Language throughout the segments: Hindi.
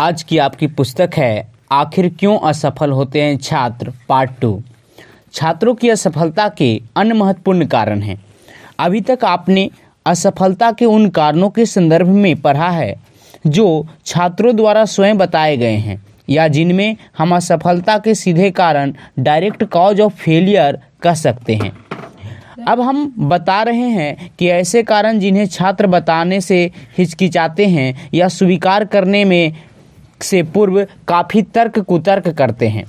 आज की आपकी पुस्तक है आखिर क्यों असफल होते हैं छात्र पार्ट टू छात्रों की असफलता के अन्य महत्वपूर्ण कारण हैं अभी तक आपने असफलता के उन कारणों के संदर्भ में पढ़ा है जो छात्रों द्वारा स्वयं बताए गए हैं या जिनमें हम असफलता के सीधे कारण डायरेक्ट कॉज ऑफ फेलियर कह सकते हैं अब हम बता रहे हैं कि ऐसे कारण जिन्हें छात्र बताने से हिचकिचाते हैं या स्वीकार करने में से पूर्व काफ़ी तर्क कुतर्क करते हैं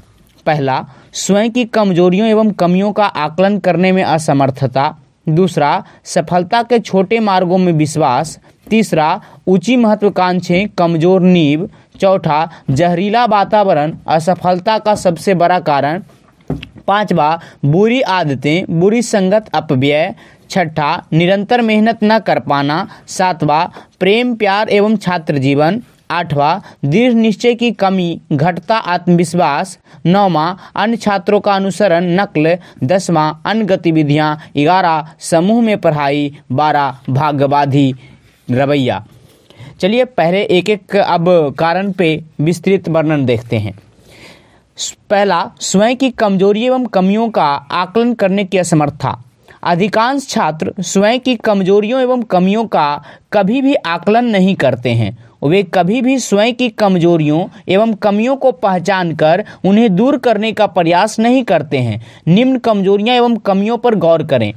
पहला स्वयं की कमजोरियों एवं कमियों का आकलन करने में असमर्थता दूसरा सफलता के छोटे मार्गों में विश्वास तीसरा ऊंची महत्वाकांक्षें कमजोर नींव चौथा जहरीला वातावरण असफलता का सबसे बड़ा कारण पांचवा बुरी आदतें बुरी संगत अपव्यय छठा निरंतर मेहनत न कर पाना सातवा प्रेम प्यार एवं छात्र जीवन आठवां दृढ़ निश्चय की कमी घटता आत्मविश्वास नौवा अन्य छात्रों का अनुसरण नकल दसवां अन्य गतिविधियाँ ग्यारह समूह में पढ़ाई बारह भाग्यवादी रवैया चलिए पहले एक एक अब कारण पे विस्तृत वर्णन देखते हैं पहला स्वयं की कमजोरी एवं कमियों का आकलन करने की असमर्थता अधिकांश छात्र स्वयं की कमजोरियों एवं कमियों का कभी भी आकलन नहीं करते हैं वे कभी भी स्वयं की कमजोरियों एवं कमियों को पहचान कर उन्हें दूर करने का प्रयास नहीं करते हैं निम्न कमजोरियां एवं कमियों पर गौर करें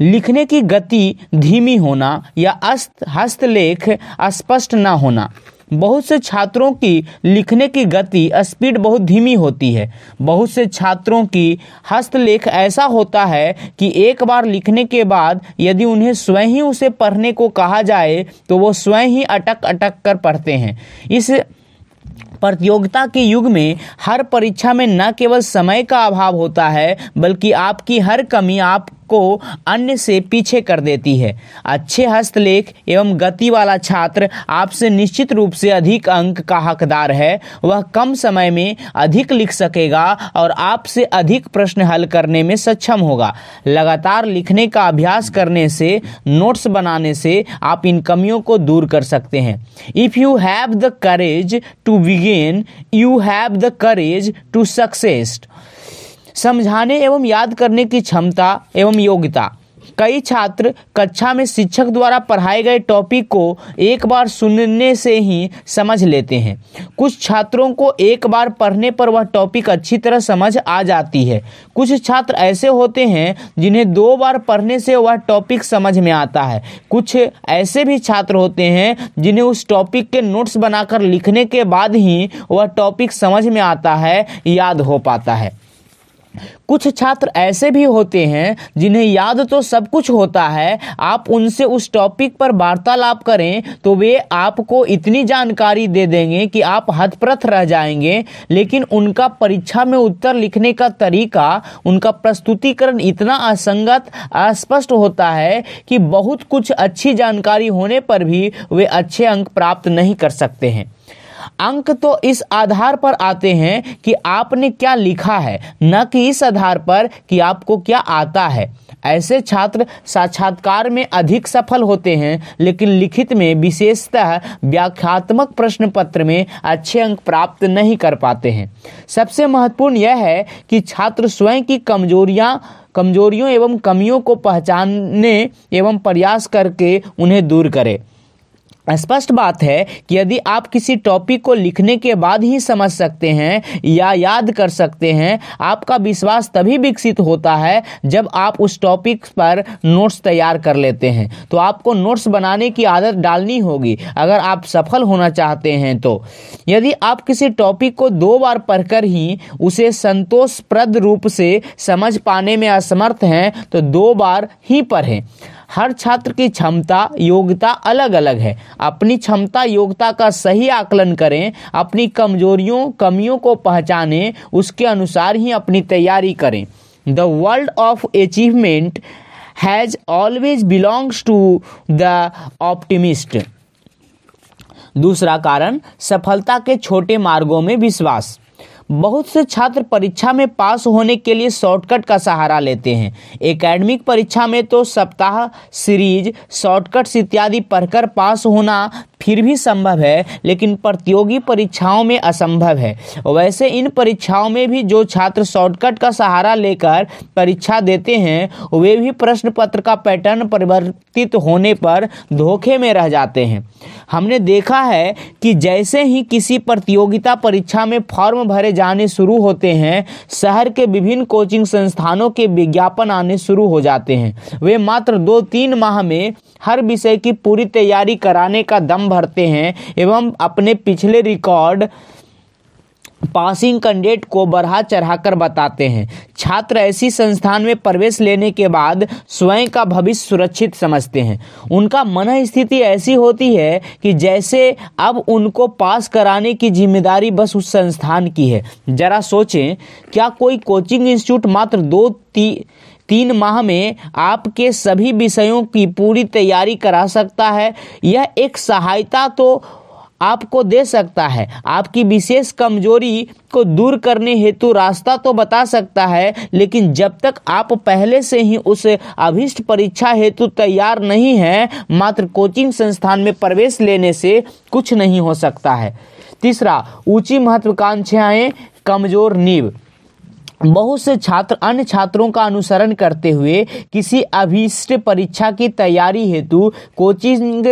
लिखने की गति धीमी होना या अस्त हस्तलेख अस्पष्ट न होना बहुत से छात्रों की लिखने की गति स्पीड बहुत धीमी होती है बहुत से छात्रों की हस्तलेख ऐसा होता है कि एक बार लिखने के बाद यदि उन्हें स्वयं ही उसे पढ़ने को कहा जाए तो वो स्वयं ही अटक अटक कर पढ़ते हैं इस प्रतियोगिता के युग में हर परीक्षा में न केवल समय का अभाव होता है बल्कि आपकी हर कमी आप को अन्य से पीछे कर देती है अच्छे हस्तलेख एवं गति वाला छात्र आपसे निश्चित रूप से अधिक अंक का हकदार है वह कम समय में अधिक लिख सकेगा और आपसे अधिक प्रश्न हल करने में सक्षम होगा लगातार लिखने का अभ्यास करने से नोट्स बनाने से आप इन कमियों को दूर कर सकते हैं if you have the courage to begin you have the courage to succeed समझाने एवं याद करने की क्षमता एवं योग्यता कई छात्र कक्षा में शिक्षक द्वारा पढ़ाए गए टॉपिक को एक बार सुनने से ही समझ लेते हैं कुछ छात्रों को एक बार पढ़ने पर वह टॉपिक अच्छी तरह समझ आ जाती है कुछ छात्र ऐसे होते हैं जिन्हें दो बार पढ़ने से वह टॉपिक समझ में आता है कुछ ऐसे भी छात्र होते हैं जिन्हें उस टॉपिक के नोट्स बनाकर लिखने के बाद ही वह टॉपिक समझ में आता है याद हो पाता है कुछ छात्र ऐसे भी होते हैं जिन्हें याद तो सब कुछ होता है आप उनसे उस टॉपिक पर वार्तालाप करें तो वे आपको इतनी जानकारी दे देंगे कि आप हतप्रथ रह जाएंगे लेकिन उनका परीक्षा में उत्तर लिखने का तरीका उनका प्रस्तुतिकरण इतना असंगत अस्पष्ट होता है कि बहुत कुछ अच्छी जानकारी होने पर भी वे अच्छे अंक प्राप्त नहीं कर सकते हैं अंक तो इस आधार पर आते हैं कि आपने क्या लिखा है न कि इस आधार पर कि आपको क्या आता है ऐसे छात्र साक्षात्कार में अधिक सफल होते हैं लेकिन लिखित में विशेषतः व्याख्यात्मक प्रश्न पत्र में अच्छे अंक प्राप्त नहीं कर पाते हैं सबसे महत्वपूर्ण यह है कि छात्र स्वयं की कमजोरियां कमजोरियों एवं कमियों को पहचानने एवं प्रयास करके उन्हें दूर करें स्पष्ट बात है कि यदि आप किसी टॉपिक को लिखने के बाद ही समझ सकते हैं या याद कर सकते हैं आपका विश्वास तभी विकसित होता है जब आप उस टॉपिक पर नोट्स तैयार कर लेते हैं तो आपको नोट्स बनाने की आदत डालनी होगी अगर आप सफल होना चाहते हैं तो यदि आप किसी टॉपिक को दो बार पढ़कर ही उसे संतोषप्रद रूप से समझ पाने में असमर्थ हैं तो दो बार ही पढ़ें हर छात्र की क्षमता योग्यता अलग अलग है अपनी क्षमता योग्यता का सही आकलन करें अपनी कमजोरियों कमियों को पहचानें उसके अनुसार ही अपनी तैयारी करें the world of achievement has always belongs to the optimist दूसरा कारण सफलता के छोटे मार्गों में विश्वास बहुत से छात्र परीक्षा में पास होने के लिए शॉर्टकट का सहारा लेते हैं एकेडमिक परीक्षा में तो सप्ताह सीरीज शॉर्टकट्स इत्यादि पढ़कर पास होना फिर भी संभव है लेकिन प्रतियोगी परीक्षाओं में असंभव है वैसे इन परीक्षाओं में भी जो छात्र शॉर्टकट का सहारा लेकर परीक्षा देते हैं वे भी प्रश्न पत्र का पैटर्न परिवर्तित होने पर धोखे में रह जाते हैं हमने देखा है कि जैसे ही किसी प्रतियोगिता परीक्षा में फॉर्म भरे जाने शुरू होते हैं शहर के विभिन्न कोचिंग संस्थानों के विज्ञापन आने शुरू हो जाते हैं वे मात्र दो तीन माह में हर विषय की पूरी तैयारी कराने का दम भरते हैं एवं अपने पिछले रिकॉर्ड पासिंग कैंडिडेट को बढ़ा चढ़ाकर बताते हैं छात्र ऐसी संस्थान में प्रवेश लेने के बाद स्वयं का भविष्य सुरक्षित समझते हैं उनका मन स्थिति ऐसी होती है कि जैसे अब उनको पास कराने की जिम्मेदारी बस उस संस्थान की है जरा सोचें क्या कोई कोचिंग इंस्टीट्यूट मात्र दो ती तीन माह में आपके सभी विषयों की पूरी तैयारी करा सकता है यह एक सहायता तो आपको दे सकता है आपकी विशेष कमजोरी को दूर करने हेतु रास्ता तो बता सकता है लेकिन जब तक आप पहले से ही उस अभिष्ट परीक्षा हेतु तैयार नहीं हैं मात्र कोचिंग संस्थान में प्रवेश लेने से कुछ नहीं हो सकता है तीसरा ऊंची महत्वाकांक्षाएं कमजोर नींव बहुत से छात्र अन्य छात्रों का अनुसरण करते हुए किसी अभीष्ट परीक्षा की तैयारी हेतु कोचिंग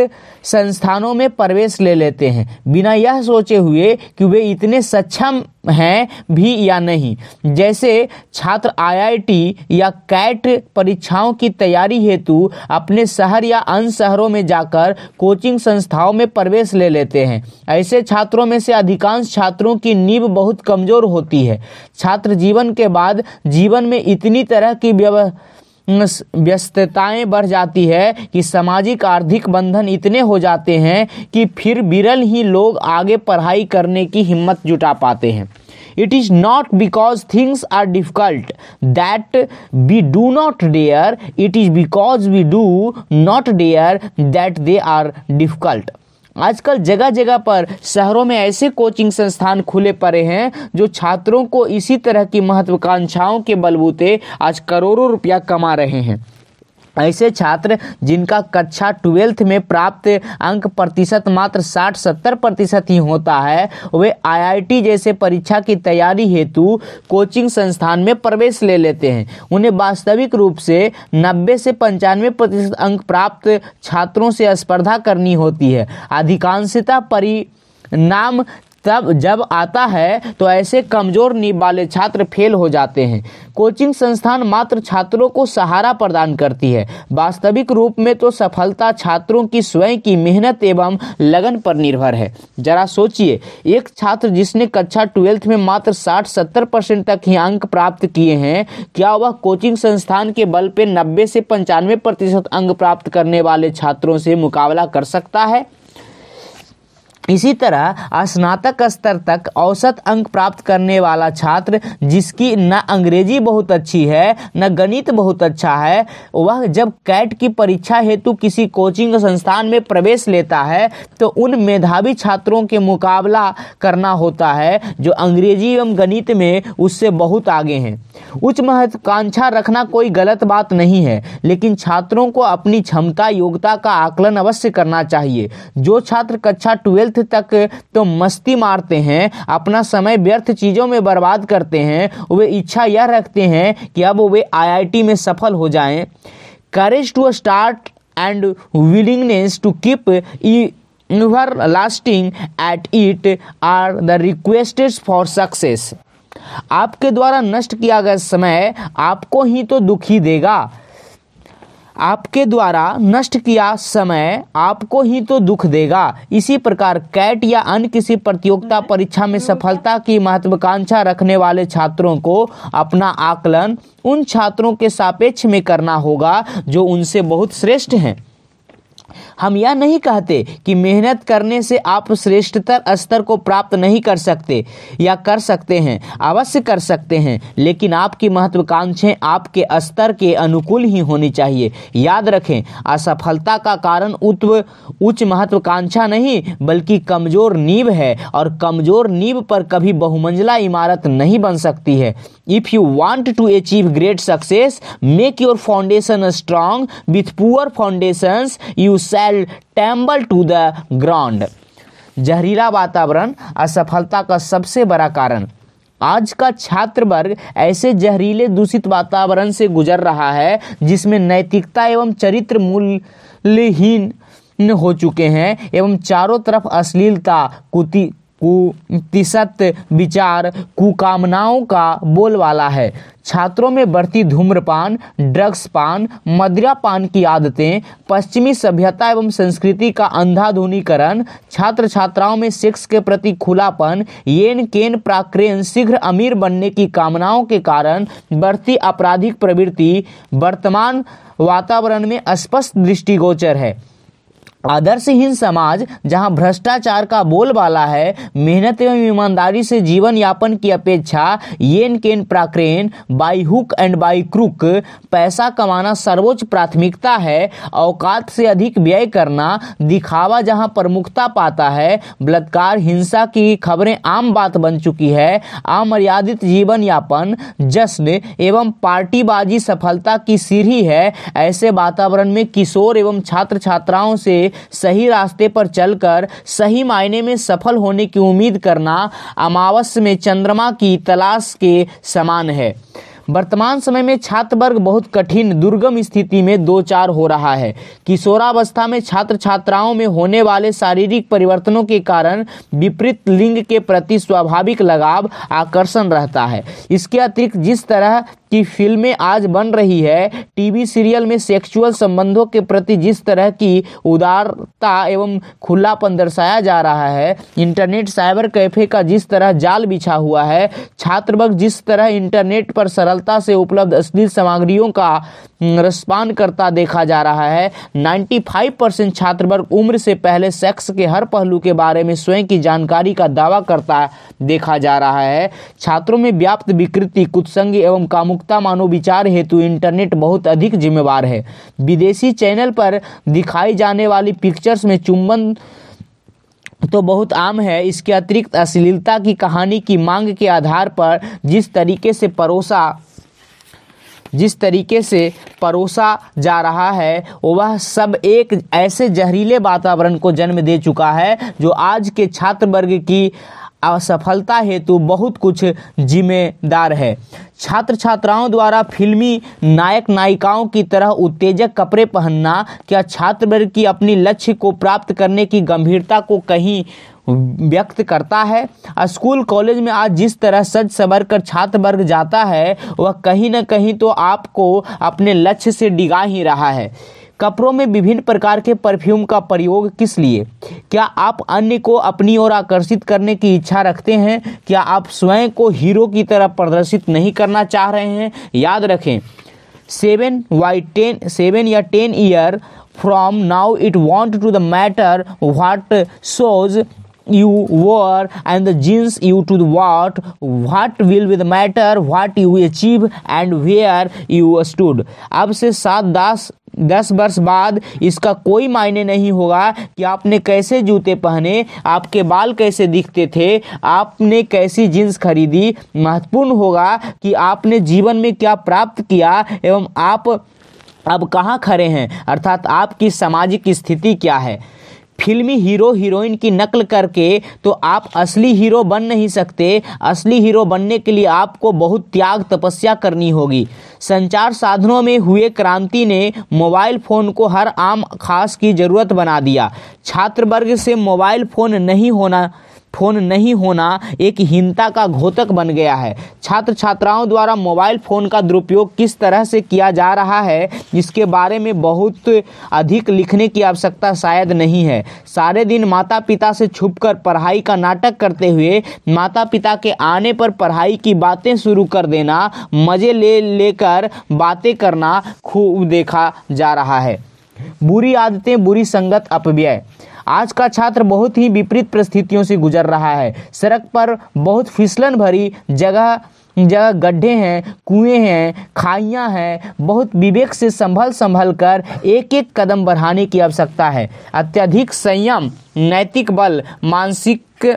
संस्थानों में प्रवेश ले लेते हैं बिना यह सोचे हुए कि वे इतने सक्षम हैं भी या नहीं जैसे छात्र आईआईटी या कैट परीक्षाओं की तैयारी हेतु अपने शहर या अन्य शहरों में जाकर कोचिंग संस्थाओं में प्रवेश ले लेते हैं ऐसे छात्रों में से अधिकांश छात्रों की नींव बहुत कमज़ोर होती है छात्र जीवन के बाद जीवन में इतनी तरह की व्यस्तताएं बढ़ जाती है कि सामाजिक आर्थिक बंधन इतने हो जाते हैं कि फिर विरल ही लोग आगे पढ़ाई करने की हिम्मत जुटा पाते हैं it is not because things are difficult that we do not dare it is because we do not dare that they are difficult आजकल जगह जगह पर शहरों में ऐसे कोचिंग संस्थान खुले पड़े हैं जो छात्रों को इसी तरह की महत्वाकांक्षाओं के बलबूते आज करोड़ों रुपया कमा रहे हैं ऐसे छात्र जिनका कक्षा ट्वेल्थ में प्राप्त अंक प्रतिशत मात्र 60-70 प्रतिशत ही होता है वे आईआईटी जैसे परीक्षा की तैयारी हेतु कोचिंग संस्थान में प्रवेश ले लेते हैं उन्हें वास्तविक रूप से 90 से पंचानवे प्रतिशत अंक प्राप्त छात्रों से स्पर्धा करनी होती है अधिकांशता परि नाम तब जब आता है तो ऐसे कमज़ोर नींव वाले छात्र फेल हो जाते हैं कोचिंग संस्थान मात्र छात्रों को सहारा प्रदान करती है वास्तविक रूप में तो सफलता छात्रों की स्वयं की मेहनत एवं लगन पर निर्भर है जरा सोचिए एक छात्र जिसने कक्षा ट्वेल्थ में मात्र साठ सत्तर परसेंट तक ही अंक प्राप्त किए हैं क्या वह कोचिंग संस्थान के बल पर नब्बे से पंचानवे प्रतिशत अंक प्राप्त करने वाले छात्रों से मुकाबला कर सकता है इसी तरह स्नातक स्तर तक औसत अंक प्राप्त करने वाला छात्र जिसकी न अंग्रेजी बहुत अच्छी है न गणित बहुत अच्छा है वह जब कैट की परीक्षा हेतु किसी कोचिंग संस्थान में प्रवेश लेता है तो उन मेधावी छात्रों के मुकाबला करना होता है जो अंग्रेजी एवं गणित में उससे बहुत आगे हैं उच्च महत्वाकांक्षा रखना कोई गलत बात नहीं है लेकिन छात्रों को अपनी क्षमता योग्यता का आकलन अवश्य करना चाहिए जो छात्र कक्षा ट्वेल्थ व्यर्थ तक तो मस्ती मारते हैं अपना समय व्यर्थ चीज़ों में बर्बाद करते हैं वे इच्छा यह रखते हैं कि अब वे आईआईटी में सफल हो जाएं courage to start and willingness to keep your lasting at it are the requested for success आपके द्वारा नष्ट किया गया समय आपको ही तो दुखी देगा आपके द्वारा नष्ट किया समय आपको ही तो दुख देगा इसी प्रकार कैट या अन्य किसी प्रतियोगिता हम्म। परीक्षा में हम्म। सफलता की महत्वाकांक्षा रखने वाले छात्रों को अपना आकलन उन छात्रों के सापेक्ष में करना होगा जो उनसे बहुत श्रेष्ठ हैं हम यह नहीं कहते कि मेहनत करने से आप श्रेष्ठतर स्तर को प्राप्त नहीं कर सकते या कर सकते हैं अवश्य कर सकते हैं लेकिन आपकी महत्वाकांक्षाएं आपके स्तर के अनुकूल ही होनी चाहिए याद रखें असफलता का कारण उत्व उच्च महत्वाकांक्षा नहीं बल्कि कमजोर नींव है और कमजोर नींव पर कभी बहुमंजिला इमारत नहीं बन सकती है if you want to achieve great success make your foundation strong with poor foundation you सै shall tumble to the ground जहरीला वातावरण असफलता का सबसे बड़ा कारण आज का छात्र वर्ग ऐसे जहरीले दूषित वातावरण से गुजर रहा है जिसमें नैतिकता एवं चरित्र मूल्यहीन हो चुके हैं एवं चारों तरफ अश्लीलता कुति कुतिशत विचार कुकामनाओं का बोलवाला है छात्रों में बढ़ती धूम्रपान ड्रग्स पान मदिरापान की आदतें पश्चिमी सभ्यता एवं संस्कृति का अंधाधुनीकरण छात्र छात्राओं में सेक्स के प्रति खुलापन येन केन प्राक्रेन शीघ्र अमीर बनने की कामनाओं के कारण बढ़ती आपराधिक प्रवृत्ति वर्तमान वातावरण में स्पष्ट दृष्टिगोचर है आदर्शहीन समाज जहां भ्रष्टाचार का बोलबाला है मेहनत एवं ईमानदारी से जीवन यापन की अपेक्षा येन केन प्राक्रेन by hook and by crook पैसा कमाना सर्वोच्च प्राथमिकता है औकात से अधिक व्यय करना दिखावा जहां प्रमुखता पाता है बलात्कार हिंसा की खबरें आम बात बन चुकी है अमर्यादित जीवन यापन जश्न एवं पार्टीबाजी सफलता की सीढ़ी है ऐसे वातावरण में किशोर एवं छात्र छात्राओं से सही रास्ते पर चलकर सही मायने में सफल होने की उम्मीद करना अमावस में चंद्रमा की तलाश के समान है वर्तमान समय में छात्र वर्ग बहुत कठिन दुर्गम स्थिति में दो चार हो रहा है किशोरावस्था में छात्र छात्राओं में होने वाले शारीरिक परिवर्तनों के कारण विपरीत लिंग के प्रति स्वाभाविक लगाव आकर्षण रहता है इसके अतिरिक्त जिस तरह की फिल्में आज बन रही है टीवी सीरियल में सेक्सुअल संबंधों के प्रति जिस तरह की उदारता एवं खुलापन दर्शाया जा रहा है इंटरनेट साइबर कैफे का जिस तरह जाल बिछा हुआ है छात्र वर्ग जिस तरह इंटरनेट पर सरलता से उपलब्ध अश्लील सामग्रियों का रसपान हम्म, करता देखा जा रहा है 95 परसेंट छात्र वर्ग उम्र से पहले सेक्स के हर पहलू के बारे में स्वयं की जानकारी का दावा करता देखा जा रहा है छात्रों में व्याप्त विकृति कुत्संग एवं कामुकता मानव विचार हेतु इंटरनेट बहुत अधिक जिम्मेवार है विदेशी चैनल पर दिखाई जाने वाली पिक्चर्स में चुंबन तो बहुत आम है इसके अतिरिक्त अश्लीलता की कहानी की मांग के आधार पर जिस तरीके से परोसा जिस तरीके से परोसा जा रहा है वह सब एक ऐसे जहरीले वातावरण को जन्म दे चुका है जो आज के छात्र वर्ग की असफलता हेतु बहुत कुछ जिम्मेदार है छात्र छात्राओं द्वारा फिल्मी नायक नायिकाओं की तरह उत्तेजक कपड़े पहनना क्या छात्र वर्ग की अपनी लक्ष्य को प्राप्त करने की गंभीरता को कहीं व्यक्त करता है स्कूल कॉलेज में आज जिस तरह सज सबर कर छात्र वर्ग जाता है वह कहीं ना कहीं तो आपको अपने लक्ष्य से डिगा ही रहा है कपड़ों में विभिन्न प्रकार के परफ्यूम का प्रयोग किस लिए क्या आप अन्य को अपनी ओर आकर्षित करने की इच्छा रखते हैं क्या आप स्वयं को हीरो की तरह प्रदर्शित नहीं करना चाह रहे हैं याद रखें सेवन वाई टेन सेवन या ten year from now it won't to the matter what shoes you were and the genes you to what what will be the matter what you achieve and where you stood अब से सात दस दस वर्ष बाद इसका कोई मायने नहीं होगा कि आपने कैसे जूते पहने आपके बाल कैसे दिखते थे आपने कैसी जीन्स खरीदी महत्वपूर्ण होगा कि आपने जीवन में क्या प्राप्त किया एवं आप अब कहाँ खड़े हैं अर्थात आपकी सामाजिक स्थिति क्या है फिल्मी हीरो हीरोइन की नकल करके तो आप असली हीरो बन नहीं सकते असली हीरो बनने के लिए आपको बहुत त्याग तपस्या करनी होगी संचार साधनों में हुए क्रांति ने मोबाइल फ़ोन को हर आम खास की ज़रूरत बना दिया छात्र वर्ग से मोबाइल फ़ोन नहीं होना फोन नहीं होना एक हीनता का घोतक बन गया है छात्र छात्राओं द्वारा मोबाइल फ़ोन का दुरुपयोग किस तरह से किया जा रहा है इसके बारे में बहुत अधिक लिखने की आवश्यकता शायद नहीं है सारे दिन माता पिता से छुपकर पढ़ाई का नाटक करते हुए माता पिता के आने पर पढ़ाई की बातें शुरू कर देना मज़े ले लेकर बातें करना खूब देखा जा रहा है बुरी आदतें बुरी संगत अपव्यय आज का छात्र बहुत ही विपरीत परिस्थितियों से गुजर रहा है सड़क पर बहुत फिसलन भरी जगह जगह गड्ढे हैं कुएं हैं खाइयाँ हैं बहुत विवेक से संभल संभल कर एक एक कदम बढ़ाने की आवश्यकता है अत्यधिक संयम नैतिक बल मानसिक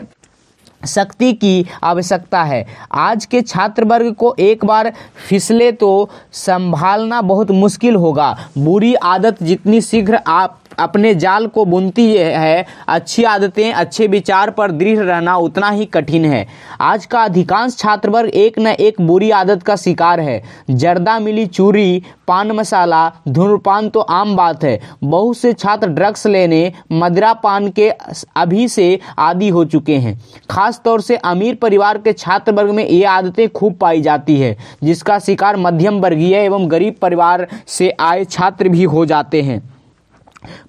शक्ति की आवश्यकता है आज के छात्र वर्ग को एक बार फिसले तो संभालना बहुत मुश्किल होगा बुरी आदत जितनी शीघ्र आप अपने जाल को बुनती है अच्छी आदतें अच्छे विचार पर दृढ़ रहना उतना ही कठिन है आज का अधिकांश छात्र वर्ग एक न एक बुरी आदत का शिकार है जर्दा मिली चूरी पान मसाला धूम्रपान तो आम बात है बहुत से छात्र ड्रग्स लेने मदिरा पान के अभी से आदि हो चुके हैं खास तौर से अमीर परिवार के छात्र वर्ग में ये आदतें खूब पाई जाती है जिसका शिकार मध्यम वर्गीय एवं गरीब परिवार से आए छात्र भी हो जाते हैं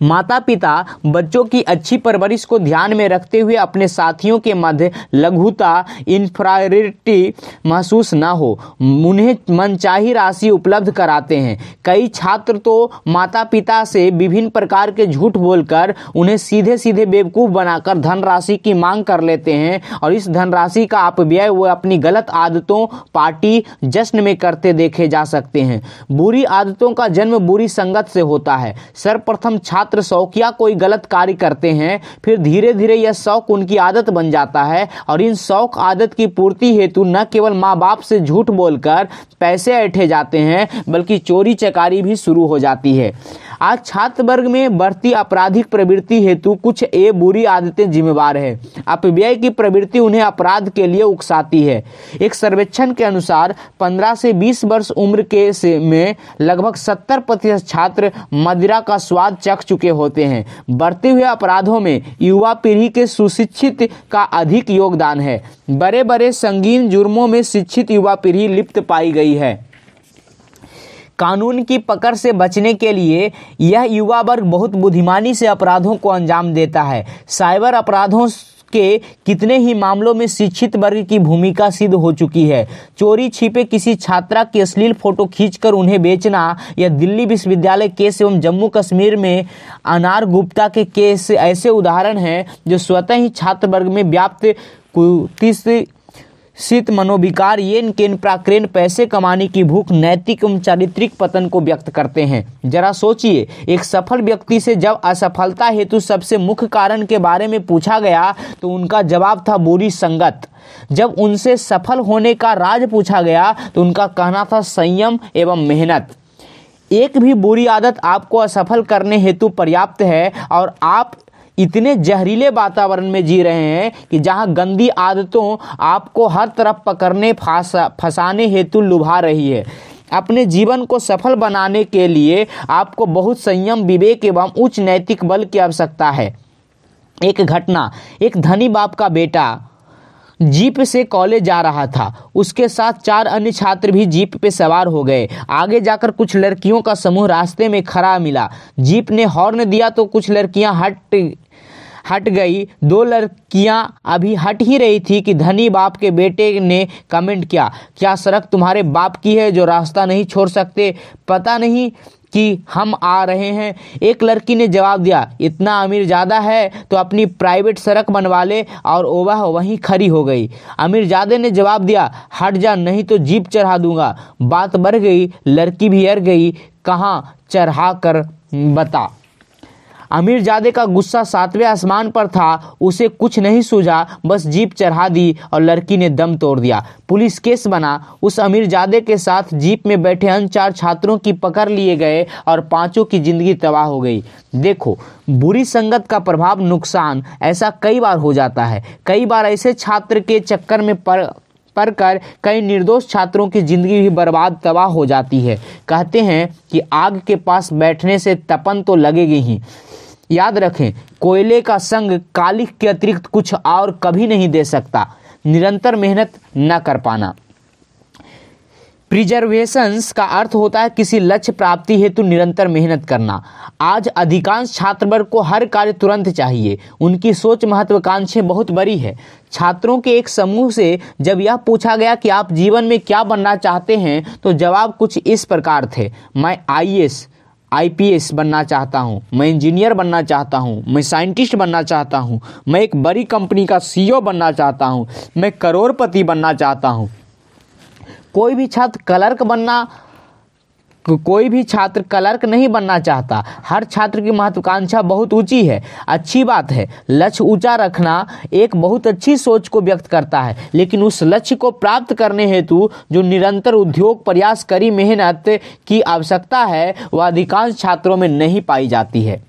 माता पिता बच्चों की अच्छी परवरिश को ध्यान में रखते हुए अपने साथियों के मध्य लघुता इन्फ्रारिटी महसूस ना हो उन्हें मनचाही राशि उपलब्ध कराते हैं कई छात्र तो माता पिता से विभिन्न प्रकार के झूठ बोलकर उन्हें सीधे सीधे बेवकूफ़ बनाकर धनराशि की मांग कर लेते हैं और इस धनराशि का अपव्यय वह अपनी गलत आदतों पार्टी जश्न में करते देखे जा सकते हैं बुरी आदतों का जन्म बुरी संगत से होता है सर्वप्रथम छात्र शौक या कोई गलत कार्य करते हैं फिर धीरे धीरे यह शौक उनकी आदत बन जाता है और इन शौक आदत की पूर्ति हेतु न केवल माँ बाप से झूठ बोलकर पैसे ऐठे जाते हैं बल्कि चोरी चकारी भी शुरू हो जाती है आज छात्र वर्ग में बढ़ती आपराधिक प्रवृत्ति हेतु कुछ ए बुरी आदतें जिम्मेवार है अपव्यय की प्रवृत्ति उन्हें अपराध के लिए उकसाती है एक सर्वेक्षण के अनुसार 15 से 20 वर्ष उम्र के से में लगभग 70 प्रतिशत छात्र मदिरा का स्वाद चख चुके होते हैं बढ़ते हुए अपराधों में युवा पीढ़ी के सुशिक्षित का अधिक योगदान है बड़े बड़े संगीन जुर्मों में शिक्षित युवा पीढ़ी लिप्त पाई गई है कानून की पकड़ से बचने के लिए यह युवा वर्ग बहुत बुद्धिमानी से अपराधों को अंजाम देता है साइबर अपराधों के कितने ही मामलों में शिक्षित वर्ग की भूमिका सिद्ध हो चुकी है चोरी छिपे किसी छात्रा की अश्लील फोटो खींचकर उन्हें बेचना या दिल्ली विश्वविद्यालय केस एवं जम्मू कश्मीर में अनार गुप्ता के केस ऐसे उदाहरण हैं जो स्वतः ही छात्र वर्ग में व्याप्त कुतिस शीत मनोविकार येन केन प्राक्रेन पैसे कमाने की भूख नैतिक एवं चारित्रिक पतन को व्यक्त करते हैं जरा सोचिए एक सफल व्यक्ति से जब असफलता हेतु सबसे मुख्य कारण के बारे में पूछा गया तो उनका जवाब था बुरी संगत जब उनसे सफल होने का राज पूछा गया तो उनका कहना था संयम एवं मेहनत एक भी बुरी आदत आपको असफल करने हेतु पर्याप्त है और आप इतने जहरीले वातावरण में जी रहे हैं कि जहां गंदी आदतों आपको हर तरफ पकड़ने फंसाने हेतु लुभा रही है अपने जीवन को सफल बनाने के लिए आपको बहुत संयम विवेक एवं उच्च नैतिक बल की आवश्यकता है एक घटना एक धनी बाप का बेटा जीप से कॉलेज जा रहा था उसके साथ चार अन्य छात्र भी जीप पे सवार हो गए आगे जाकर कुछ लड़कियों का समूह रास्ते में खड़ा मिला जीप ने हॉर्न दिया तो कुछ लड़कियां हट हट गई दो लड़कियां अभी हट ही रही थी कि धनी बाप के बेटे ने कमेंट किया क्या सड़क तुम्हारे बाप की है जो रास्ता नहीं छोड़ सकते पता नहीं कि हम आ रहे हैं एक लड़की ने जवाब दिया इतना अमीर ज़्यादा है तो अपनी प्राइवेट सड़क बनवा ले और वह वहीं खड़ी हो गई अमीर ज़्यादा ने जवाब दिया हट जा नहीं तो जीप चढ़ा दूंगा बात बढ़ गई लड़की भी अर गई कहाँ चढ़ा कर बता अमीर जादे का गुस्सा सातवें आसमान पर था उसे कुछ नहीं सूझा बस जीप चढ़ा दी और लड़की ने दम तोड़ दिया पुलिस केस बना उस अमीर जादे के साथ जीप में बैठे अन्य चार छात्रों की पकड़ लिए गए और पांचों की जिंदगी तबाह हो गई देखो बुरी संगत का प्रभाव नुकसान ऐसा कई बार हो जाता है कई बार ऐसे छात्र के चक्कर में पर पर कर कई निर्दोष छात्रों की जिंदगी भी बर्बाद तबाह हो जाती है कहते हैं कि आग के पास बैठने से तपन तो लगेगी ही याद रखें कोयले का संग कालिक के अतिरिक्त कुछ और कभी नहीं दे सकता निरंतर मेहनत न कर पाना प्रिजर्वेशंस का अर्थ होता है किसी लक्ष्य प्राप्ति हेतु निरंतर मेहनत करना आज अधिकांश छात्रवर्ग को हर कार्य तुरंत चाहिए उनकी सोच महत्वाकांक्षी बहुत बड़ी है छात्रों के एक समूह से जब यह पूछा गया कि आप जीवन में क्या बनना चाहते हैं तो जवाब कुछ इस प्रकार थे मैं आई आईपीएस बनना चाहता हूँ मैं इंजीनियर बनना चाहता हूँ मैं साइंटिस्ट बनना चाहता हूँ मैं एक बड़ी कंपनी का सीईओ बनना चाहता हूँ मैं करोड़पति बनना चाहता हूँ कोई भी छात्र क्लर्क बनना कोई भी छात्र क्लर्क नहीं बनना चाहता हर छात्र की महत्वाकांक्षा बहुत ऊंची है अच्छी बात है लक्ष्य ऊंचा रखना एक बहुत अच्छी सोच को व्यक्त करता है लेकिन उस लक्ष्य को प्राप्त करने हेतु जो निरंतर उद्योग प्रयास करी मेहनत की आवश्यकता है वह अधिकांश छात्रों में नहीं पाई जाती है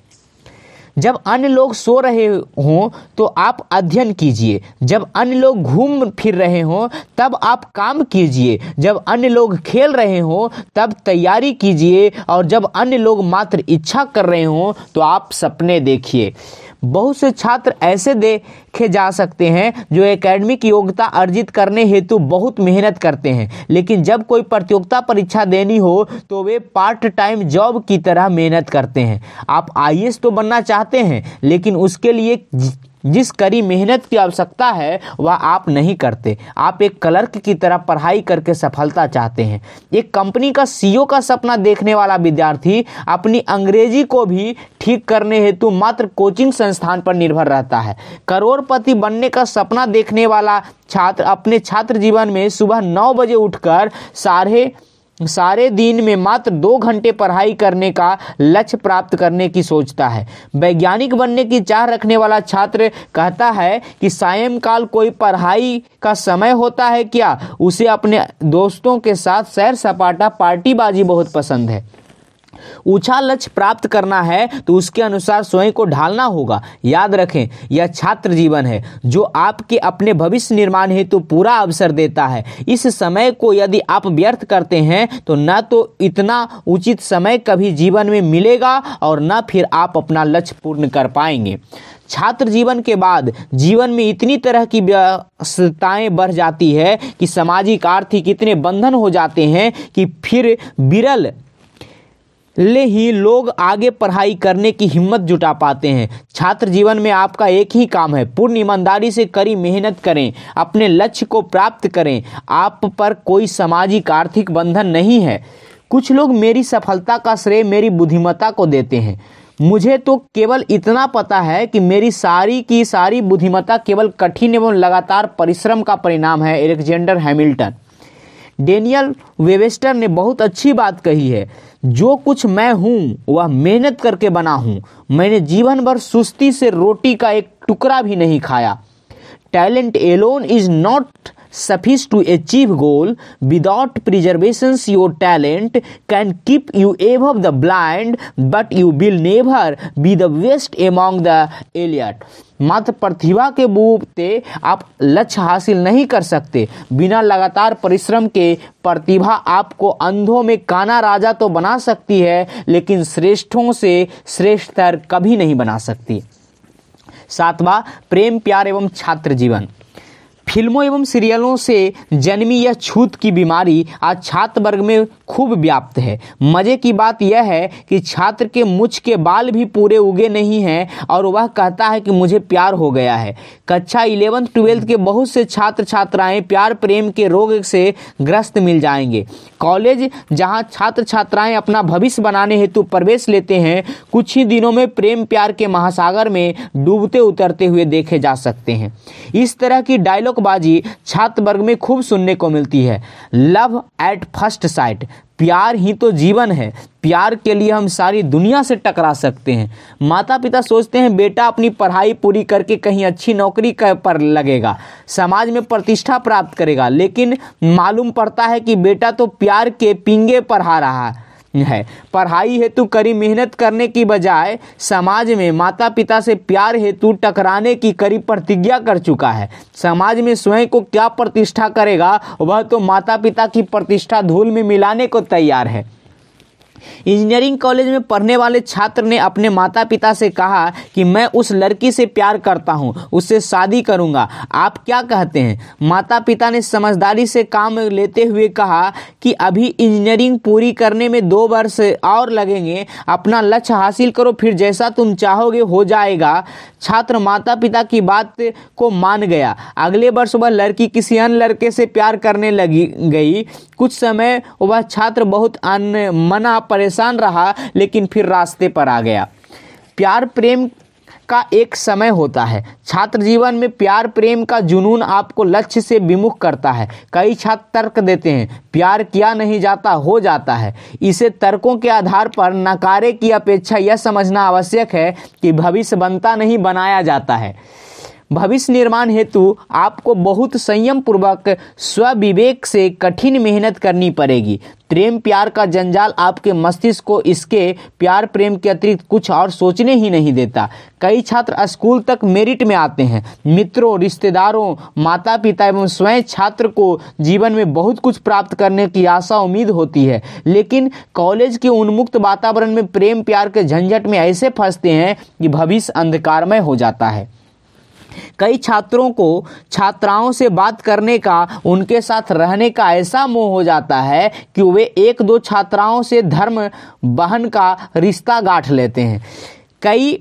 जब अन्य लोग सो रहे हों तो आप अध्ययन कीजिए जब अन्य लोग घूम फिर रहे हों तब आप काम कीजिए जब अन्य लोग खेल रहे हों तब तैयारी कीजिए और जब अन्य लोग मात्र इच्छा कर रहे हों तो आप सपने देखिए बहुत से छात्र ऐसे देखे जा सकते हैं जो एकेडमिक योग्यता अर्जित करने हेतु बहुत मेहनत करते हैं लेकिन जब कोई प्रतियोगिता परीक्षा देनी हो तो वे पार्ट टाइम जॉब की तरह मेहनत करते हैं आप आई तो बनना चाहते हैं लेकिन उसके लिए जिस कड़ी मेहनत की आवश्यकता है वह आप नहीं करते आप एक क्लर्क की तरह पढ़ाई करके सफलता चाहते हैं एक कंपनी का सीईओ e का सपना देखने वाला विद्यार्थी अपनी अंग्रेजी को भी ठीक करने हेतु मात्र कोचिंग संस्थान पर निर्भर रहता है करोड़पति बनने का सपना देखने वाला छात्र अपने छात्र जीवन में सुबह नौ बजे उठकर साढ़े सारे दिन में मात्र दो घंटे पढ़ाई करने का लक्ष्य प्राप्त करने की सोचता है वैज्ञानिक बनने की चाह रखने वाला छात्र कहता है कि सायंकाल कोई पढ़ाई का समय होता है क्या उसे अपने दोस्तों के साथ सैर सपाटा पार्टीबाजी बहुत पसंद है ऊंचा लक्ष्य प्राप्त करना है तो उसके अनुसार स्वयं को ढालना होगा याद रखें यह छात्र जीवन है जो आपके अपने भविष्य निर्माण हेतु तो पूरा अवसर देता है इस समय को यदि आप व्यर्थ करते हैं तो न तो इतना उचित समय कभी जीवन में मिलेगा और न फिर आप अपना लक्ष्य पूर्ण कर पाएंगे छात्र जीवन के बाद जीवन में इतनी तरह की व्यस्तताएं बढ़ जाती है कि सामाजिक आर्थिक इतने बंधन हो जाते हैं कि फिर विरल ले ही लोग आगे पढ़ाई करने की हिम्मत जुटा पाते हैं छात्र जीवन में आपका एक ही काम है पूर्ण ईमानदारी से कड़ी मेहनत करें अपने लक्ष्य को प्राप्त करें आप पर कोई सामाजिक आर्थिक बंधन नहीं है कुछ लोग मेरी सफलता का श्रेय मेरी बुद्धिमत्ता को देते हैं मुझे तो केवल इतना पता है कि मेरी सारी की सारी बुद्धिमत्ता केवल कठिन एवं लगातार परिश्रम का परिणाम है एलेक्जेंडर हैमिल्टन डेनियल वेवेस्टर ने बहुत अच्छी बात कही है जो कुछ मैं हूँ वह मेहनत करके बना हूँ मैंने जीवन भर सुस्ती से रोटी का एक टुकड़ा भी नहीं खाया talent alone is not suffice to achieve goal without preservation your talent can keep you above the blind but you will never be the best among the elite मात्र प्रतिभा के बूते आप लक्ष्य हासिल नहीं कर सकते बिना लगातार परिश्रम के प्रतिभा आपको अंधों में काना राजा तो बना सकती है लेकिन श्रेष्ठों से श्रेष्ठतर कभी नहीं बना सकती सातवा प्रेम प्यार एवं छात्र जीवन फिल्मों एवं सीरियलों से जन्मी यह छूत की बीमारी आज छात्र वर्ग में खूब व्याप्त है मज़े की बात यह है कि छात्र के मुछ के बाल भी पूरे उगे नहीं हैं और वह कहता है कि मुझे प्यार हो गया है कक्षा इलेवंथ ट्वेल्थ के बहुत से छात्र छात्राएं प्यार प्रेम के रोग से ग्रस्त मिल जाएंगे कॉलेज जहां छात्र छात्राएं अपना भविष्य बनाने हेतु प्रवेश लेते हैं कुछ ही दिनों में प्रेम प्यार के महासागर में डूबते उतरते हुए देखे जा सकते हैं इस तरह की डायलॉग बाजी छात्र वर्ग में खूब सुनने को मिलती है लव एट फर्स्ट साइट प्यार ही तो जीवन है प्यार के लिए हम सारी दुनिया से टकरा सकते हैं माता पिता सोचते हैं बेटा अपनी पढ़ाई पूरी करके कहीं अच्छी नौकरी कर पर लगेगा समाज में प्रतिष्ठा प्राप्त करेगा लेकिन मालूम पड़ता है कि बेटा तो प्यार के पिंगे पर आ रहा है है पढ़ाई हेतु कड़ी मेहनत करने की बजाय समाज में माता पिता से प्यार हेतु टकराने की कड़ी प्रतिज्ञा कर चुका है समाज में स्वयं को क्या प्रतिष्ठा करेगा वह तो माता पिता की प्रतिष्ठा धूल में मिलाने को तैयार है इंजीनियरिंग कॉलेज में पढ़ने वाले छात्र ने अपने माता पिता से कहा कि मैं उस लड़की से प्यार करता हूं उससे शादी करूंगा आप क्या कहते हैं माता पिता ने समझदारी से काम लेते हुए कहा कि अभी इंजीनियरिंग पूरी करने में दो वर्ष और लगेंगे अपना लक्ष्य हासिल करो फिर जैसा तुम चाहोगे हो जाएगा छात्र माता पिता की बात को मान गया अगले वर्ष वह लड़की किसी अन्य लड़के से प्यार करने लगी गई कुछ समय वह छात्र बहुत मना परेशान रहा लेकिन फिर रास्ते पर आ गया प्यार प्रेम का एक समय होता है छात्र जीवन में प्यार प्रेम का जुनून आपको लक्ष्य से विमुख करता है कई छात्र तर्क देते हैं प्यार किया नहीं जाता हो जाता है इसे तर्कों के आधार पर नकारे की अपेक्षा यह समझना आवश्यक है कि भविष्य बनता नहीं बनाया जाता है भविष्य निर्माण हेतु आपको बहुत संयम पूर्वक स्वविवेक से कठिन मेहनत करनी पड़ेगी प्रेम प्यार का जंजाल आपके मस्तिष्क को इसके प्यार प्रेम के अतिरिक्त कुछ और सोचने ही नहीं देता कई छात्र स्कूल तक मेरिट में आते हैं मित्रों रिश्तेदारों माता पिता एवं स्वयं छात्र को जीवन में बहुत कुछ प्राप्त करने की आशा उम्मीद होती है लेकिन कॉलेज के उन्मुक्त वातावरण में प्रेम प्यार के झंझट में ऐसे फंसते हैं कि भविष्य अंधकारमय हो जाता है कई छात्रों को छात्राओं से बात करने का उनके साथ रहने का ऐसा मोह हो जाता है कि वे एक दो छात्राओं से धर्म बहन का रिश्ता गाँट लेते हैं कई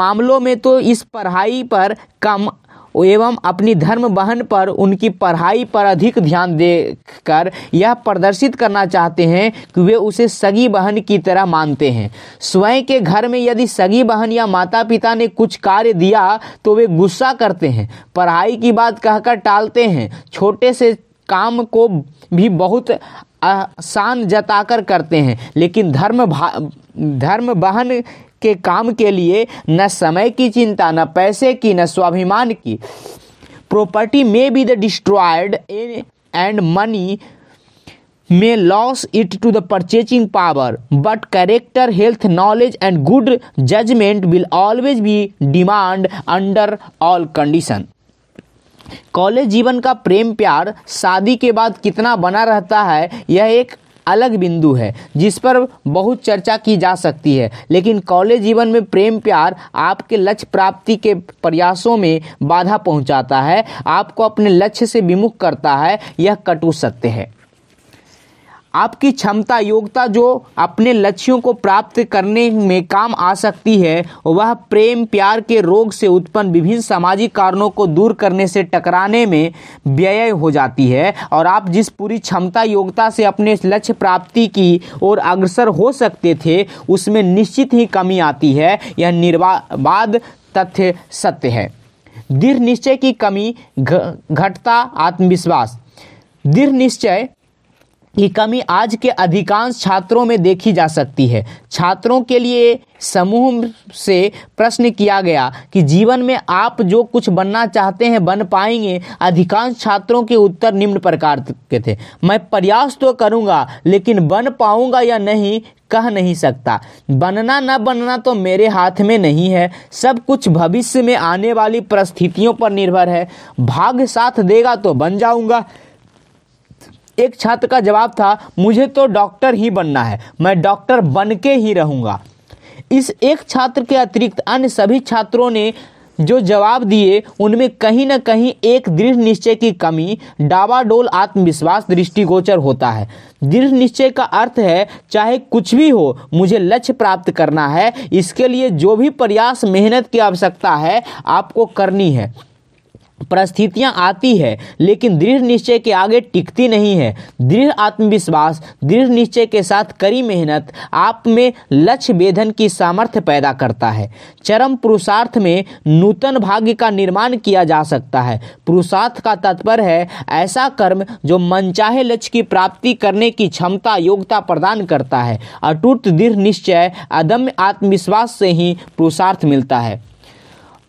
मामलों में तो इस पढ़ाई पर कम एवं अपनी धर्म बहन पर उनकी पढ़ाई पर अधिक ध्यान देकर यह प्रदर्शित करना चाहते हैं कि वे उसे सगी बहन की तरह मानते हैं स्वयं के घर में यदि सगी बहन या माता पिता ने कुछ कार्य दिया तो वे गुस्सा करते हैं पढ़ाई की बात कहकर टालते हैं छोटे से काम को भी बहुत आसान जताकर करते हैं लेकिन धर्म भा धर्म बहन के काम के लिए न समय की चिंता न पैसे की न स्वाभिमान की property may be the destroyed and money may lose it to the purchasing power but character health knowledge and good judgment will always be demand under all condition college जीवन का प्रेम प्यार शादी के बाद कितना बना रहता है यह एक अलग बिंदु है जिस पर बहुत चर्चा की जा सकती है लेकिन कॉलेज जीवन में प्रेम प्यार आपके लक्ष्य प्राप्ति के प्रयासों में बाधा पहुंचाता है आपको अपने लक्ष्य से विमुख करता है यह कटु सत्य है आपकी क्षमता योग्यता जो अपने लक्ष्यों को प्राप्त करने में काम आ सकती है वह प्रेम प्यार के रोग से उत्पन्न विभिन्न सामाजिक कारणों को दूर करने से टकराने में व्यय हो जाती है और आप जिस पूरी क्षमता योग्यता से अपने लक्ष्य प्राप्ति की ओर अग्रसर हो सकते थे उसमें निश्चित ही कमी आती है यह निर्वाद तथ्य सत्य है दृढ़ निश्चय की कमी घटता आत्मविश्वास दृढ़ निश्चय की कमी आज के अधिकांश छात्रों में देखी जा सकती है छात्रों के लिए समूह से प्रश्न किया गया कि जीवन में आप जो कुछ बनना चाहते हैं बन पाएंगे अधिकांश छात्रों के उत्तर निम्न प्रकार के थे मैं प्रयास तो करूंगा लेकिन बन पाऊंगा या नहीं कह नहीं सकता बनना न बनना तो मेरे हाथ में नहीं है सब कुछ भविष्य में आने वाली परिस्थितियों पर निर्भर है भाग्य साथ देगा तो बन जाऊंगा एक छात्र का जवाब था मुझे तो डॉक्टर ही बनना है मैं डॉक्टर बन के ही रहूँगा इस एक छात्र के अतिरिक्त अन्य सभी छात्रों ने जो जवाब दिए उनमें कहीं ना कहीं एक दृढ़ निश्चय की कमी डावाडोल आत्मविश्वास दृष्टिगोचर होता है दृढ़ निश्चय का अर्थ है चाहे कुछ भी हो मुझे लक्ष्य प्राप्त करना है इसके लिए जो भी प्रयास मेहनत की आवश्यकता है आपको करनी है परिस्थितियां आती है लेकिन दृढ़ निश्चय के आगे टिकती नहीं है दृढ़ आत्मविश्वास दृढ़ निश्चय के साथ कड़ी मेहनत आप में लक्ष्य वेधन की सामर्थ्य पैदा करता है चरम पुरुषार्थ में नूतन भाग्य का निर्माण किया जा सकता है पुरुषार्थ का तत्पर है ऐसा कर्म जो मनचाहे लक्ष्य की प्राप्ति करने की क्षमता योग्यता प्रदान करता है अटूट दृढ़ निश्चय अदम्य आत्मविश्वास से ही पुरुषार्थ मिलता है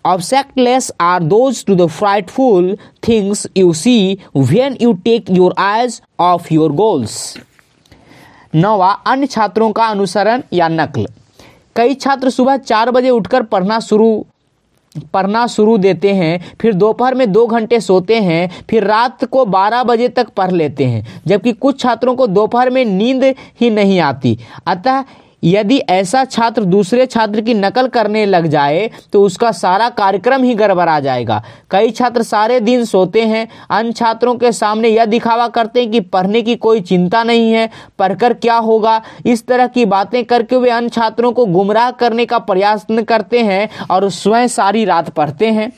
obstacles are those to the frightful things you see when you take your eyes off your goals नवा अन्य छात्रों का अनुसरण या नकल कई छात्र सुबह चार बजे उठकर पढ़ना शुरू पढ़ना शुरू देते हैं फिर दोपहर में दो घंटे सोते हैं फिर रात को बारह बजे तक पढ़ लेते हैं जबकि कुछ छात्रों को दोपहर में नींद ही नहीं आती अतः यदि ऐसा छात्र दूसरे छात्र की नकल करने लग जाए तो उसका सारा कार्यक्रम ही गड़बड़ा जाएगा कई छात्र सारे दिन सोते हैं अन्य छात्रों के सामने यह दिखावा करते हैं कि पढ़ने की कोई चिंता नहीं है पढ़कर क्या होगा इस तरह की बातें करके वे अन्य छात्रों को गुमराह करने का प्रयास करते हैं और स्वयं सारी रात पढ़ते हैं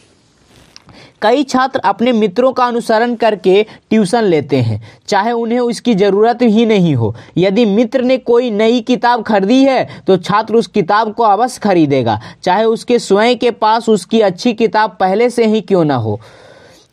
कई छात्र अपने मित्रों का अनुसरण करके ट्यूशन लेते हैं चाहे उन्हें उसकी ज़रूरत ही नहीं हो यदि मित्र ने कोई नई किताब खरीदी है तो छात्र उस किताब को अवश्य खरीदेगा चाहे उसके स्वयं के पास उसकी अच्छी किताब पहले से ही क्यों ना हो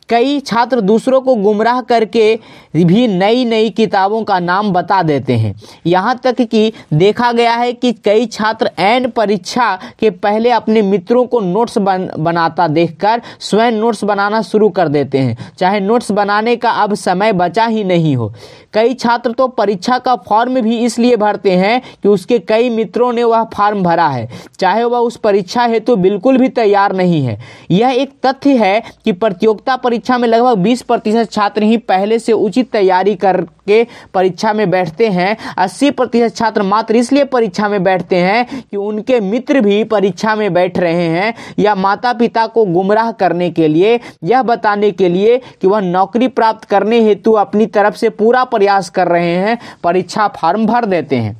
कई छात्र दूसरों को गुमराह करके भी नई नई किताबों का नाम बता देते हैं यहाँ तक कि देखा गया है कि कई छात्र एन परीक्षा के पहले अपने मित्रों को नोट्स बन, बनाता देखकर स्वयं नोट्स बनाना शुरू कर देते हैं चाहे नोट्स बनाने का अब समय बचा ही नहीं हो कई छात्र तो परीक्षा का फॉर्म भी इसलिए भरते हैं कि उसके कई मित्रों ने वह फॉर्म भरा है चाहे वह उस परीक्षा हेतु तो बिल्कुल भी तैयार नहीं है यह एक तथ्य है कि प्रतियोगिता परीक्षा परीक्षा में लगभग 20 प्रतिशत छात्र ही पहले से उचित तैयारी करके परीक्षा में बैठते हैं अस्सी प्रतिशत छात्र मात्र इसलिए परीक्षा में बैठते हैं कि उनके मित्र भी परीक्षा में बैठ रहे हैं या माता पिता को गुमराह करने के लिए यह बताने के लिए कि वह नौकरी प्राप्त करने हेतु अपनी तरफ से पूरा प्रयास कर रहे हैं परीक्षा फॉर्म भर देते हैं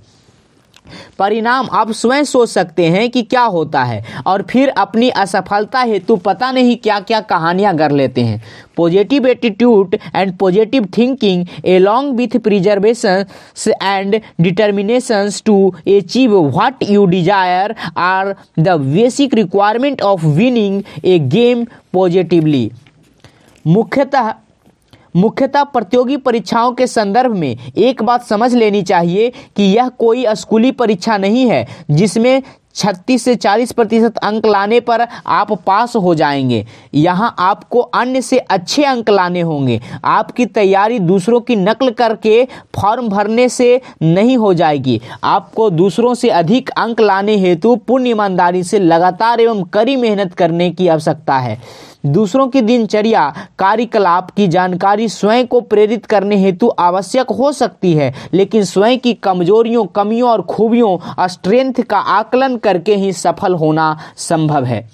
परिणाम आप स्वयं सोच सकते हैं कि क्या होता है और फिर अपनी असफलता हेतु पता नहीं क्या क्या कहानियां कर लेते हैं positive attitude and positive thinking along with preservation and determination to achieve what you desire are the basic requirement of winning a game positively मुख्यतः मुख्यतः प्रतियोगी परीक्षाओं के संदर्भ में एक बात समझ लेनी चाहिए कि यह कोई स्कूली परीक्षा नहीं है जिसमें छत्तीस से चालीस प्रतिशत अंक लाने पर आप पास हो जाएंगे यहाँ आपको अन्य से अच्छे अंक लाने होंगे आपकी तैयारी दूसरों की नकल करके फॉर्म भरने से नहीं हो जाएगी आपको दूसरों से अधिक अंक लाने हेतु पूर्ण ईमानदारी से लगातार एवं कड़ी मेहनत करने की आवश्यकता है दूसरों की दिनचर्या कार्यकलाप की जानकारी स्वयं को प्रेरित करने हेतु आवश्यक हो सकती है लेकिन स्वयं की कमजोरियों कमियों और खूबियों स्ट्रेंथ का आकलन करके ही सफल होना संभव है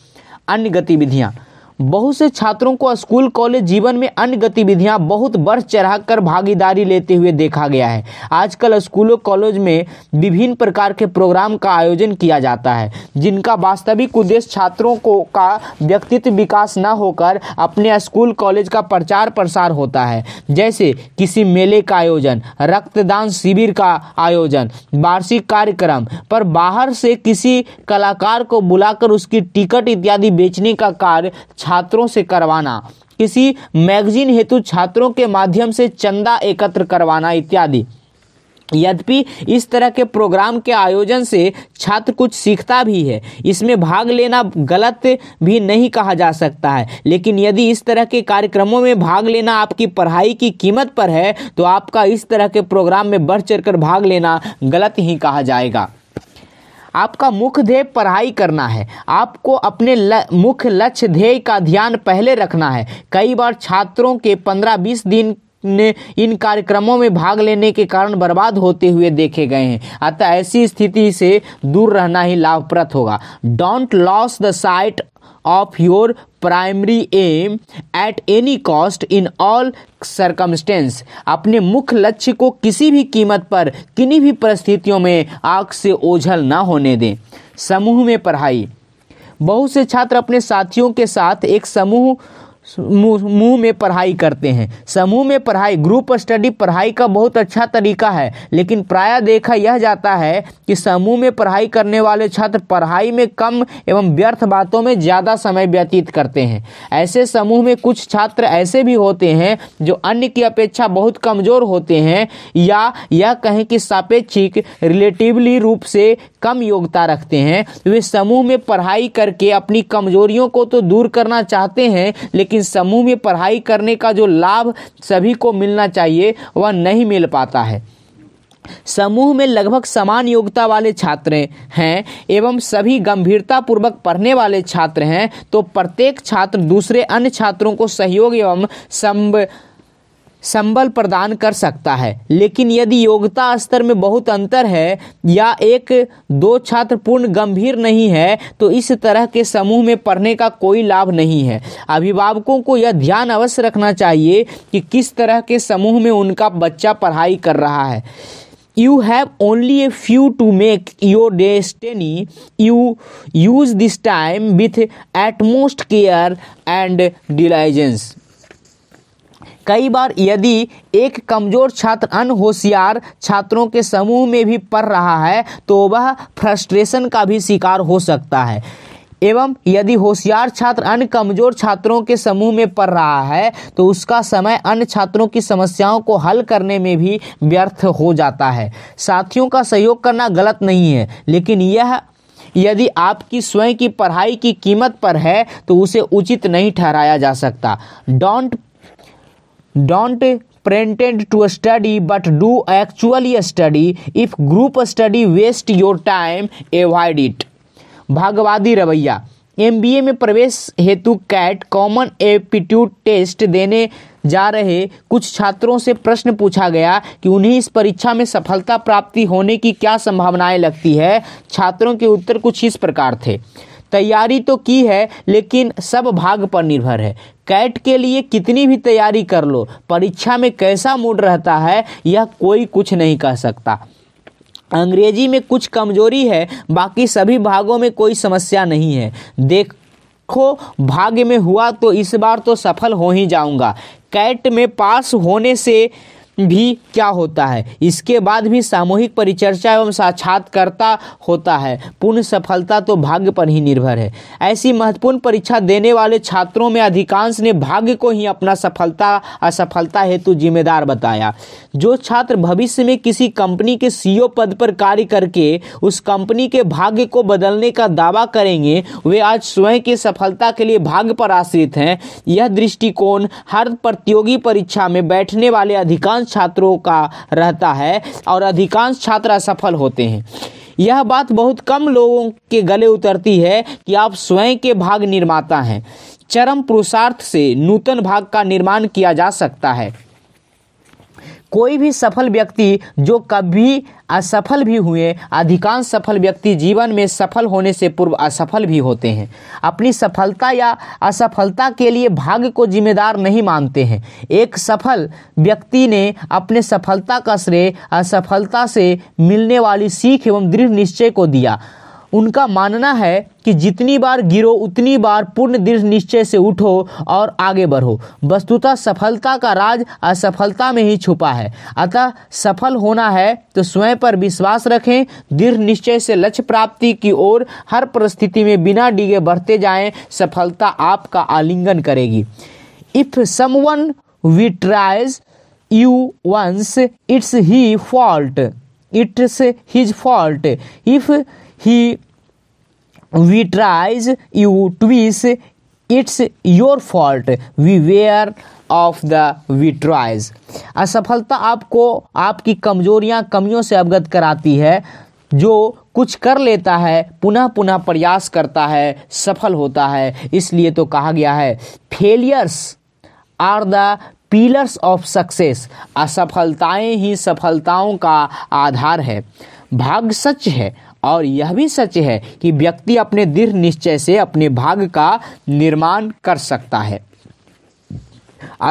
अन्य गतिविधियां बहुत से छात्रों को स्कूल कॉलेज जीवन में अन्य गतिविधियां बहुत बढ़ चढ़ाकर भागीदारी लेते हुए देखा गया है आजकल स्कूलों कॉलेज में विभिन्न प्रकार के प्रोग्राम का आयोजन किया जाता है जिनका वास्तविक उद्देश्य छात्रों को का व्यक्तित्व विकास न होकर अपने स्कूल कॉलेज का प्रचार प्रसार होता है जैसे किसी मेले का आयोजन रक्तदान शिविर का आयोजन वार्षिक कार्यक्रम पर बाहर से किसी कलाकार को बुलाकर उसकी टिकट इत्यादि बेचने का कार्य छात्रों से करवाना किसी मैगजीन हेतु छात्रों के माध्यम से चंदा एकत्र करवाना इत्यादि यद्यपि इस तरह के प्रोग्राम के आयोजन से छात्र कुछ सीखता भी है इसमें भाग लेना गलत भी नहीं कहा जा सकता है लेकिन यदि इस तरह के कार्यक्रमों में भाग लेना आपकी पढ़ाई की कीमत पर है तो आपका इस तरह के प्रोग्राम में बढ़ चढ़ कर भाग लेना गलत ही कहा जाएगा आपका मुख्य ध्येय पढ़ाई करना है आपको अपने ल, मुख्य लक्ष्य ध्येय का ध्यान पहले रखना है कई बार छात्रों के पंद्रह बीस दिन ने इन कार्यक्रमों में भाग लेने के कारण बर्बाद होते हुए देखे गए हैं अतः ऐसी स्थिति से दूर रहना ही लाभप्रद होगा don't lose the sight of your primary aim at any cost in all circumstances अपने मुख्य लक्ष्य को किसी भी कीमत पर किन्हीं भी परिस्थितियों में आग से ओझल ना होने दें समूह में पढ़ाई बहुत से छात्र अपने साथियों के साथ एक समूह मुंह में पढ़ाई करते हैं समूह में पढ़ाई ग्रुप स्टडी पढ़ाई का बहुत अच्छा तरीका है लेकिन प्राय देखा यह जाता है कि समूह में पढ़ाई करने वाले छात्र पढ़ाई में कम एवं व्यर्थ बातों में ज़्यादा समय व्यतीत करते हैं ऐसे समूह में कुछ छात्र ऐसे भी होते हैं जो अन्य की अपेक्षा बहुत कमज़ोर होते हैं या यह कहें कि सापेक्षिक रिलेटिवली रूप से कम योग्यता रखते हैं तो वे समूह में पढ़ाई करके अपनी कमजोरियों को तो दूर करना चाहते हैं लेकिन समूह में पढ़ाई करने का जो लाभ सभी को मिलना चाहिए वह नहीं मिल पाता है समूह में लगभग समान योग्यता वाले छात्र हैं एवं सभी गंभीरतापूर्वक पढ़ने वाले छात्र हैं तो प्रत्येक छात्र दूसरे अन्य छात्रों को सहयोग एवं संब संबल प्रदान कर सकता है लेकिन यदि योग्यता स्तर में बहुत अंतर है या एक दो छात्र पूर्ण गंभीर नहीं है तो इस तरह के समूह में पढ़ने का कोई लाभ नहीं है अभिभावकों को यह ध्यान अवश्य रखना चाहिए कि किस तरह के समूह में उनका बच्चा पढ़ाई कर रहा है you have only a few to make your destiny you use this time with utmost care and diligence कई बार यदि एक कमजोर छात्र अन्य होशियार छात्रों के समूह में भी पढ़ रहा है तो वह फ्रस्ट्रेशन का भी शिकार हो सकता है एवं यदि होशियार छात्र अन्य कमजोर छात्रों के समूह में पढ़ रहा है तो उसका समय अन्य छात्रों की समस्याओं को हल करने में भी व्यर्थ हो जाता है साथियों का सहयोग करना गलत नहीं है लेकिन यह यदि आपकी स्वयं की पढ़ाई की कीमत पर है तो उसे उचित नहीं ठहराया जा सकता don't don't pretend to study but do actually study if group study waste your time avoid it भागवादी रवैया एम बी ए में प्रवेश हेतु कैट कॉमन एप्टीट्यूड टेस्ट देने जा रहे कुछ छात्रों से प्रश्न पूछा गया कि उन्हें इस परीक्षा में सफलता प्राप्ति होने की क्या संभावनाएं लगती है छात्रों के उत्तर कुछ इस प्रकार थे तैयारी तो की है लेकिन सब भाग पर निर्भर है कैट के लिए कितनी भी तैयारी कर लो परीक्षा में कैसा मूड रहता है यह कोई कुछ नहीं कह सकता अंग्रेजी में कुछ कमजोरी है बाकी सभी भागों में कोई समस्या नहीं है देख खो भाग्य में हुआ तो इस बार तो सफल हो ही जाऊंगा कैट में पास होने से भी क्या होता है इसके बाद भी सामूहिक परिचर्चा एवं साक्षात्कर्ता होता है पूर्ण सफलता तो भाग्य पर ही निर्भर है ऐसी महत्वपूर्ण परीक्षा देने वाले छात्रों में अधिकांश ने भाग्य को ही अपना सफलता असफलता हेतु जिम्मेदार बताया जो छात्र भविष्य में किसी कंपनी के सीईओ पद पर कार्य करके उस कंपनी के भाग्य को बदलने का दावा करेंगे वे आज स्वयं की सफलता के लिए भाग्य पर आश्रित हैं यह दृष्टिकोण हर प्रतियोगी परीक्षा में बैठने वाले अधिकांश अधिकांश छात्रों का रहता है और अधिकांश छात्र असफल होते हैं यह बात बहुत कम लोगों के गले उतरती है कि आप स्वयं के भाग निर्माता हैं चरम पुरुषार्थ से नूतन भाग का निर्माण किया जा सकता है कोई भी सफल व्यक्ति जो कभी असफल भी हुए अधिकांश सफल व्यक्ति जीवन में सफल होने से पूर्व असफल भी होते हैं अपनी सफलता या असफलता के लिए भाग्य को जिम्मेदार नहीं मानते हैं एक सफल व्यक्ति ने अपने सफलता का श्रेय असफलता से मिलने वाली सीख एवं दृढ़ निश्चय को दिया उनका मानना है कि जितनी बार गिरो उतनी बार पूर्ण दृढ़ निश्चय से उठो और आगे बढ़ो वस्तुतः सफलता का राज असफलता में ही छुपा है अतः सफल होना है तो स्वयं पर विश्वास रखें दृढ़ निश्चय से लक्ष्य प्राप्ति की ओर हर परिस्थिति में बिना डिगे बढ़ते जाएं सफलता आपका आलिंगन करेगी if someone betrays you once it's he fault it's his fault if he betrays you twice it's your fault beware of the betrays असफलता आपको आपकी कमजोरियां कमियों से अवगत कराती है जो कुछ कर लेता है पुनः पुनः प्रयास करता है सफल होता है इसलिए तो कहा गया है failures are the pillars of success असफलताएं ही सफलताओं का आधार है भाग्य सच है और यह भी सच है कि व्यक्ति अपने दृढ़ निश्चय से अपने भाग का निर्माण कर सकता है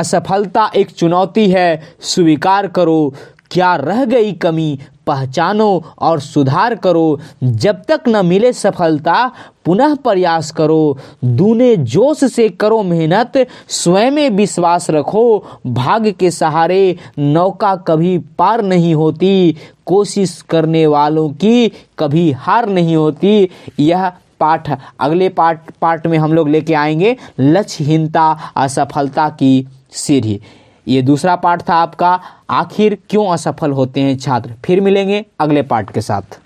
असफलता एक चुनौती है स्वीकार करो क्या रह गई कमी पहचानो और सुधार करो जब तक न मिले सफलता पुनः प्रयास करो दूने जोश से करो मेहनत स्वयं में विश्वास रखो भाग्य के सहारे नौका कभी पार नहीं होती कोशिश करने वालों की कभी हार नहीं होती यह पाठ अगले पाठ पाठ में हम लोग लेके आएंगे लक्ष्यहीनता असफलता की सीढ़ी ये दूसरा पार्ट था आपका आखिर क्यों असफल होते हैं छात्र फिर मिलेंगे अगले पार्ट के साथ